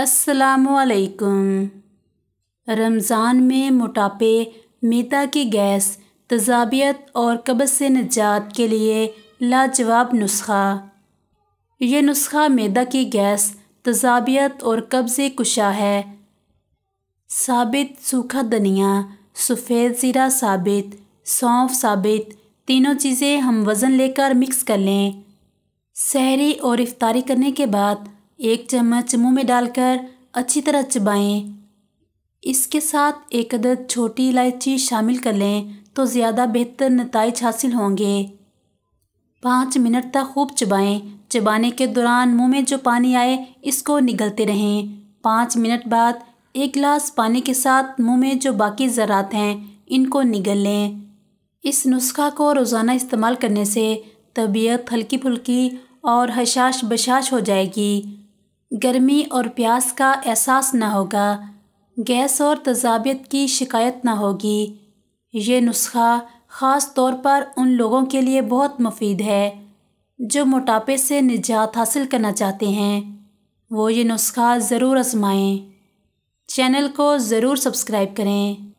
असलकुम रमज़ान में मोटापे मीता की गैस तजाबियत और कब्ज़ से निजात के लिए लाजवाब नुस्खा ये नुस्खा मैदा की गैस तजाबियत और कब्ज़ कुशा है साबित सूखा धनिया सफ़ेद ज़ीरा साबित सौंफ साबित तीनों चीज़ें हम वज़न लेकर मिक्स कर लें सहरी और इफ्तारी करने के बाद एक चम्मच मुंह में डालकर अच्छी तरह चबाएं इसके साथ एक अदद छोटी इलायची शामिल कर लें तो ज़्यादा बेहतर नतज हासिल होंगे पाँच मिनट तक खूब चबाएं चबाने के दौरान मुंह में जो पानी आए इसको निगलते रहें पाँच मिनट बाद एक गिलास पानी के साथ मुंह में जो बाकी ज़रात हैं इनको निगल लें इस नुस्खा को रोज़ाना इस्तेमाल करने से तबीयत हल्की फुल्की और हशाश बशाश हो जाएगी गर्मी और प्यास का एहसास ना होगा गैस और तजाबियत की शिकायत ना होगी ये नुस्खा ख़ास तौर पर उन लोगों के लिए बहुत मुफीद है जो मोटापे से निजात हासिल करना चाहते हैं वो ये नुस्खा ज़रूर आजमाएँ चैनल को ज़रूर सब्सक्राइब करें